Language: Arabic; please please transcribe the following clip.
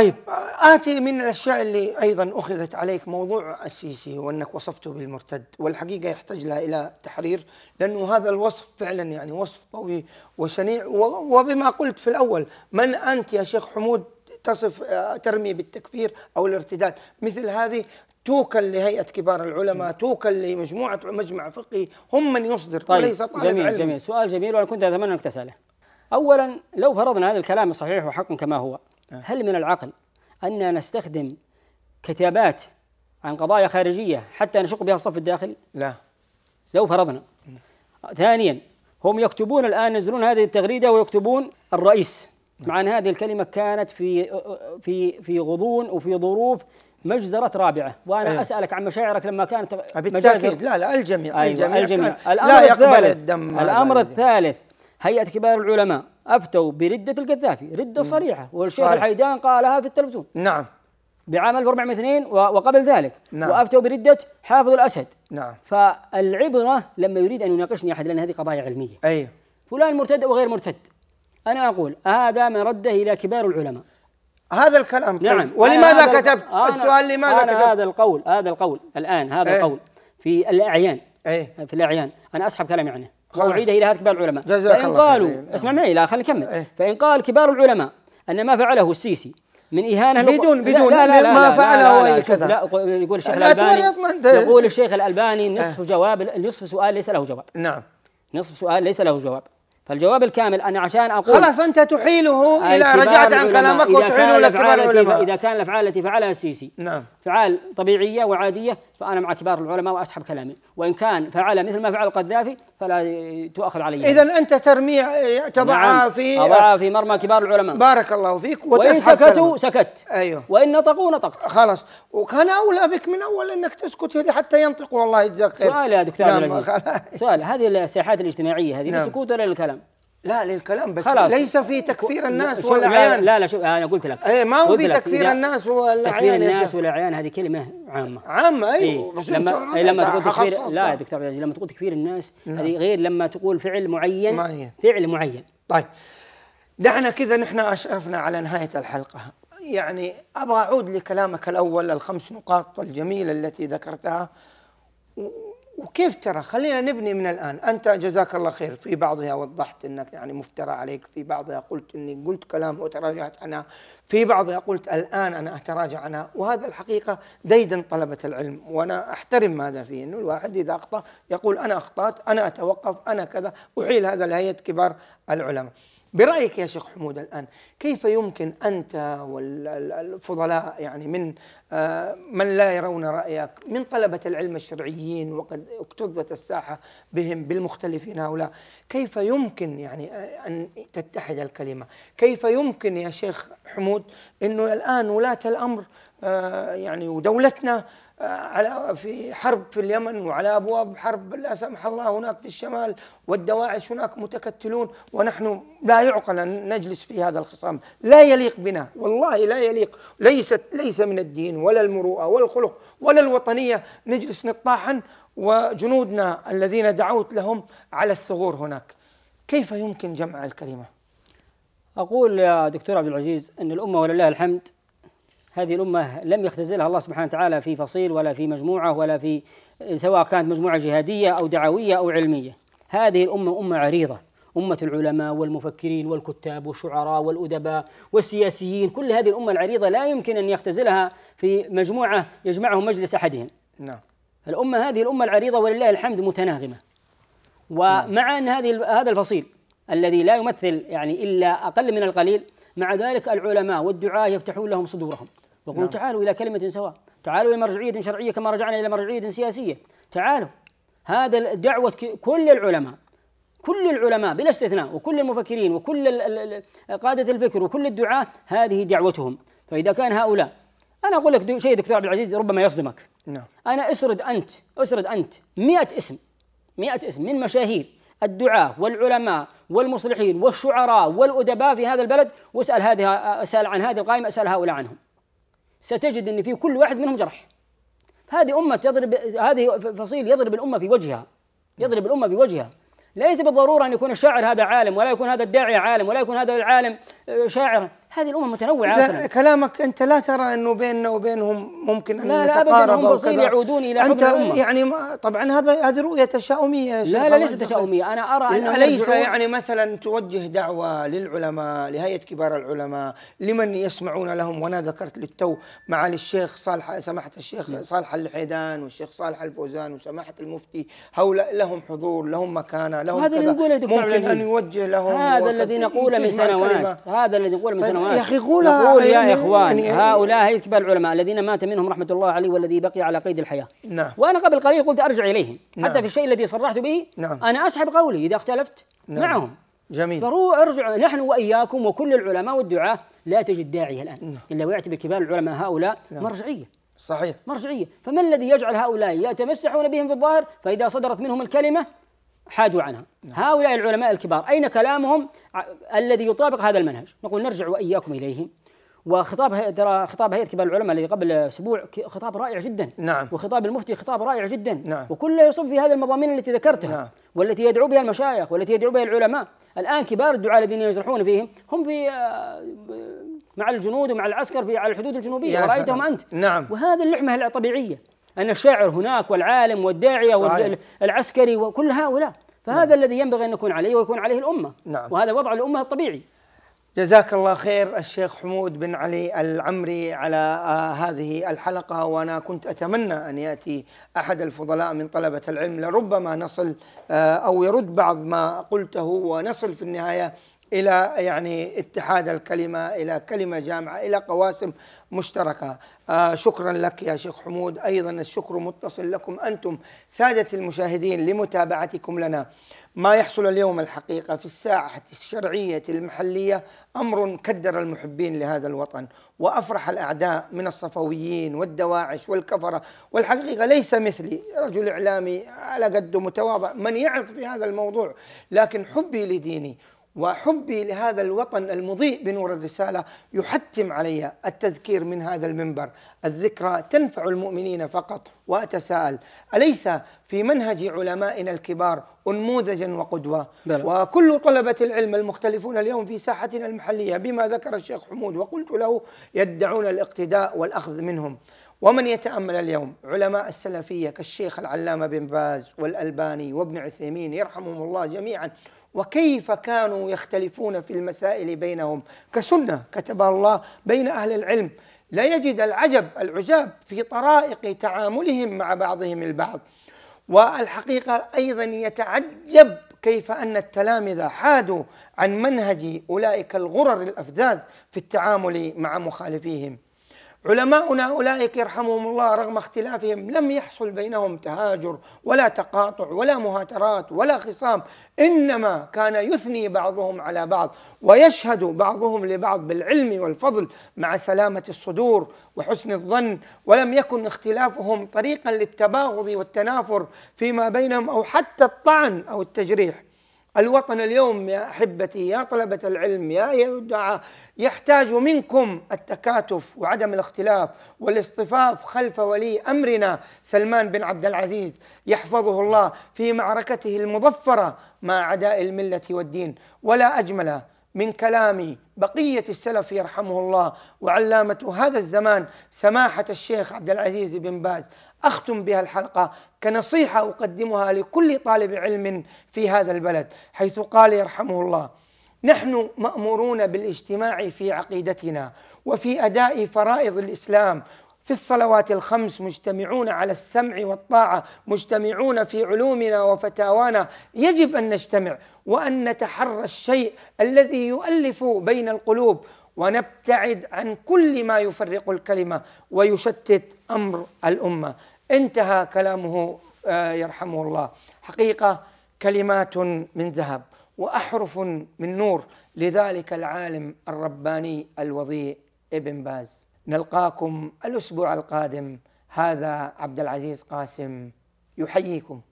طيب آتي من الأشياء اللي أيضا أخذت عليك موضوع السيسي وأنك وصفته بالمرتد والحقيقة يحتاج لها إلى تحرير لأنه هذا الوصف فعلا يعني وصف قوي وشنيع وبما قلت في الأول من أنت يا شيخ حمود تصف آه، ترمي بالتكفير أو الارتداد مثل هذه توكل لهيئة كبار العلماء توكل لمجموعة مجمع فقهي هم من يصدر طيب وليس طالب جميل علم. جميل سؤال جميل وأنا كنت أتمنى أنك تسأله أولا لو فرضنا هذا الكلام صحيح وحق كما هو آه. هل من العقل أننا نستخدم كتابات عن قضايا خارجية حتى نشق بها الصف الداخلي؟ لا لو فرضنا ثانيا هم يكتبون الآن ينزلون هذه التغريدة ويكتبون الرئيس نعم. مع أن هذه الكلمة كانت في في في غضون وفي ظروف مجزرة رابعة وأنا أيوه. أسألك عن مشاعرك لما كانت بالتأكيد لا لا الجميع أيوه الجميع, الجميع. الجميع. الأمر لا يقبل الدم الأمر الثالث هيئه كبار العلماء افتوا برده القذافي رده صريحه والشيخ صحيح. الحيدان قالها في التلفزيون نعم بعام 1402 وقبل ذلك نعم. وافتوا برده حافظ الاسد نعم فالعبره لما يريد ان يناقشني احد لان هذه قضايا علميه اي فلان مرتد وغير مرتد انا اقول هذا ما رده الى كبار العلماء هذا الكلام طيب. نعم ولماذا كتبت السؤال لماذا أنا كتبت هذا القول هذا القول الان هذا أي. القول في الاعيان أي. في الاعيان انا اسحب كلامي عنه واعيد الى هذا كبار العلماء جزاك فان الله قالوا خير. إيه. اسمع معي لا خليني اكمل إيه؟ فان قال كبار العلماء ان ما فعله السيسي من إهانة بدون بدون لا لا لا ما فعله أي كذا لا يقول الشيخ الألباني يقول الشيخ الألباني نصف جواب نصف سؤال ليس له جواب نعم نصف سؤال ليس له جواب فالجواب الكامل انا عشان اقول خلاص انت تحيله الى رجعت عن كلامك وتحيله الى كبار العلماء اذا كان الافعال التي فعلها السيسي نعم فعال طبيعيه وعاديه فأنا مع كبار العلماء وأسحب كلامي وإن كان فعل مثل ما فعل القذافي فلا تؤخذ علي إذا أنت ترمي تضعها نعم في أضعها في مرمى كبار العلماء بارك الله فيك وإن سكتوا كلمة. سكت أيوه وإن نطقوا نطقت خلاص وكان أولى بك من أول أنك تسكت حتى ينطقوا والله يجزاك خير سؤال يا دكتور نعم العزيز سؤال هذه الساحات الاجتماعية هذه نعم للسكوت ولا للكلام؟ لا للكلام بس خلاص. ليس في تكفير الناس ولا عيان لا لا شوف انا قلت لك ايه ما هو في تكفير الناس ولا عيان تكفير الناس ولا عيان هذه كلمه عامه عامه ايوه إيه؟ بس لما إيه لما تقول تكفير لا دكتور عبد العزيز لما تقول تكفير الناس نعم. هذه غير لما تقول فعل معين معين فعل معين طيب دعنا كذا نحن اشرفنا على نهايه الحلقه يعني ابغى اعود لكلامك الاول الخمس نقاط الجميله التي ذكرتها وكيف ترى خلينا نبني من الآن أنت جزاك الله خير في بعضها وضحت أنك يعني مفترى عليك في بعضها قلت أني قلت كلام وتراجعت عنها في بعضها قلت الآن أنا أتراجع عنها وهذا الحقيقة ديدن طلبة العلم وأنا أحترم هذا فيه أنه الواحد إذا أخطأ يقول أنا أخطأت أنا أتوقف أنا كذا أحيل هذا لهيئة كبار العلماء برأيك يا شيخ حمود الآن كيف يمكن أنت والفضلاء يعني من آه، من لا يرون رأيك من طلبة العلم الشرعيين وقد اكتظت الساحة بهم بالمختلفين هؤلاء كيف يمكن يعني آه، أن تتحد الكلمة كيف يمكن يا شيخ حمود أنه الآن ولاة الأمر آه، يعني ودولتنا آه، على في حرب في اليمن وعلى ابواب حرب لا سمح الله هناك في الشمال والدواعش هناك متكتلون ونحن لا يعقل ان نجلس في هذا الخصام، لا يليق بنا والله لا يليق، ليست ليس من الدين ولا المروءه ولا الخلق ولا الوطنيه نجلس نطاحن وجنودنا الذين دعوت لهم على الثغور هناك. كيف يمكن جمع الكلمه؟ اقول يا دكتور عبد العزيز ان الامه ولله الحمد هذه الأمة لم يختزلها الله سبحانه وتعالى في فصيل ولا في مجموعة ولا في سواء كانت مجموعة جهادية أو دعوية أو علمية هذه الأمة أمة عريضة أمة العلماء والمفكرين والكتاب والشعراء والأدباء والسياسيين كل هذه الأمة العريضة لا يمكن أن يختزلها في مجموعة يجمعهم مجلس أحدهم نعم الأمة هذه الأمة العريضة ولله الحمد متناغمة نعم. ومع أن هذه هذا الفصيل الذي لا يمثل يعني إلا أقل من القليل مع ذلك العلماء والدعاة يفتحون لهم صدورهم يقولون نعم. تعالوا إلى كلمة سواء تعالوا إلى مرجعية شرعية كما رجعنا إلى مرجعية سياسية تعالوا هذا دعوة كل العلماء كل العلماء بلا استثناء وكل المفكرين وكل قادة الفكر وكل الدعاة هذه دعوتهم فإذا كان هؤلاء أنا أقول لك شيء دكتور عبد العزيز ربما يصدمك نعم. أنا أسرد أنت أسرد أنت مئة اسم مئة اسم من مشاهير الدعاة والعلماء والمصلحين والشعراء والأدباء في هذا البلد واسأل هذه اسأل عن هذه القائمة اسأل هؤلاء عنهم ستجد أن في كل واحد منهم جرح هذه أمة تضرب هذه فصيل يضرب الأمة في وجهها يضرب الأمة في وجهها ليس بالضرورة أن يكون الشاعر هذا عالم ولا يكون هذا الداعية عالم ولا يكون هذا العالم آه، شاعر هذه الامم متنوعه اصلا كلامك انت لا ترى انه بيننا وبينهم ممكن ان لا نتقارب لا ابدا هم يعودون الى انت الامه يعني طبعا هذا هذه رؤيه تشاؤميه يا شيخ لا لا ليست تشاؤميه انا ارى ان ليس يعني مثلا توجه دعوه للعلماء لهيئه كبار العلماء لمن يسمعون لهم وانا ذكرت للتو معالي الشيخ صالح سماحه الشيخ م. صالح الحيدان والشيخ صالح الفوزان وسماحه المفتي هؤلاء لهم حضور لهم مكانه لهم هذا اللي نقوله دكتور ممكن ان يوجه لهم هذا الذي نقوله من سنوات هذا الذي نقوله من سنوات وهذا يا أخي قول نقول يا إخوان يعني هؤلاء أتباع العلماء الذين مات منهم رحمة الله عليه والذي بقي على قيد الحياة نعم وأنا قبل قليل قلت أرجع إليهم نعم حتى في الشيء الذي صرحت به نعم أنا أسحب قولي إذا اختلفت نعم معهم جميل ضروري ارجع نحن واياكم وكل العلماء والدعاه لا تجد داعيه الان نعم. الا ويعتبر كبار العلماء هؤلاء نعم. مرجعيه صحيح مرجعيه فما الذي يجعل هؤلاء يتمسحون بهم في الظاهر فاذا صدرت منهم الكلمه حادوا عنها نعم. هؤلاء العلماء الكبار أين كلامهم الذي يطابق هذا المنهج نقول نرجع وإياكم إليهم وخطاب ترى خطاب هيئه كبار العلماء الذي قبل اسبوع خطاب رائع جدا نعم وخطاب المفتي خطاب رائع جدا نعم وكله يصب في هذه المضامين التي ذكرتها نعم والتي يدعو بها المشايخ والتي يدعو بها العلماء الان كبار الدعاه الذين يزرحون فيهم هم في آه، مع الجنود ومع العسكر في على الحدود الجنوبيه ورايتهم انت نعم وهذه اللحمه الطبيعيه أن الشاعر هناك والعالم والداعية والعسكري وكل هؤلاء فهذا نعم. الذي ينبغي أن نكون عليه ويكون عليه الأمة نعم. وهذا وضع الأمة الطبيعي جزاك الله خير الشيخ حمود بن علي العمري على آه هذه الحلقة وأنا كنت أتمنى أن يأتي أحد الفضلاء من طلبة العلم لربما نصل آه أو يرد بعض ما قلته ونصل في النهاية الى يعني اتحاد الكلمه الى كلمه جامعه الى قواسم مشتركه آه شكرا لك يا شيخ حمود ايضا الشكر متصل لكم انتم ساده المشاهدين لمتابعتكم لنا ما يحصل اليوم الحقيقه في الساحه الشرعيه المحليه امر كدر المحبين لهذا الوطن وافرح الاعداء من الصفويين والدواعش والكفره والحقيقه ليس مثلي رجل اعلامي على قده متواضع من يعرف في هذا الموضوع لكن حبي لديني وحبي لهذا الوطن المضيء بنور الرسالة يحتم علي التذكير من هذا المنبر الذكرى تنفع المؤمنين فقط وأتساءل أليس في منهج علمائنا الكبار أنموذجا وقدوة بلى. وكل طلبة العلم المختلفون اليوم في ساحتنا المحلية بما ذكر الشيخ حمود وقلت له يدعون الاقتداء والأخذ منهم ومن يتأمل اليوم علماء السلفية كالشيخ العلامة بن باز والألباني وابن عثيمين يرحمهم الله جميعا وكيف كانوا يختلفون في المسائل بينهم كسنة كتبها الله بين أهل العلم لا يجد العجب العجاب في طرائق تعاملهم مع بعضهم البعض والحقيقة أيضا يتعجب كيف أن التلامذة حادوا عن منهج أولئك الغرر الأفذاذ في التعامل مع مخالفيهم علماؤنا أولئك يرحمهم الله رغم اختلافهم لم يحصل بينهم تهاجر ولا تقاطع ولا مهاترات ولا خصام إنما كان يثني بعضهم على بعض ويشهد بعضهم لبعض بالعلم والفضل مع سلامة الصدور وحسن الظن ولم يكن اختلافهم طريقا للتباغض والتنافر فيما بينهم أو حتى الطعن أو التجريح الوطن اليوم يا احبتي يا طلبه العلم يا يدعى يحتاج منكم التكاتف وعدم الاختلاف والاصطفاف خلف ولي امرنا سلمان بن عبد العزيز يحفظه الله في معركته المظفره مع اعداء المله والدين ولا اجمل من كلام بقيه السلف يرحمه الله وعلامه هذا الزمان سماحه الشيخ عبد العزيز بن باز أختم بها الحلقة كنصيحة أقدمها لكل طالب علم في هذا البلد حيث قال يرحمه الله نحن مأمورون بالاجتماع في عقيدتنا وفي أداء فرائض الإسلام في الصلوات الخمس مجتمعون على السمع والطاعة مجتمعون في علومنا وفتاوانا يجب أن نجتمع وأن نتحرى الشيء الذي يؤلف بين القلوب ونبتعد عن كل ما يفرق الكلمة ويشتت أمر الأمة انتهى كلامه آه، يرحمه الله حقيقة كلمات من ذهب وأحرف من نور لذلك العالم الرباني الوضيء ابن باز نلقاكم الأسبوع القادم هذا عبد العزيز قاسم يحييكم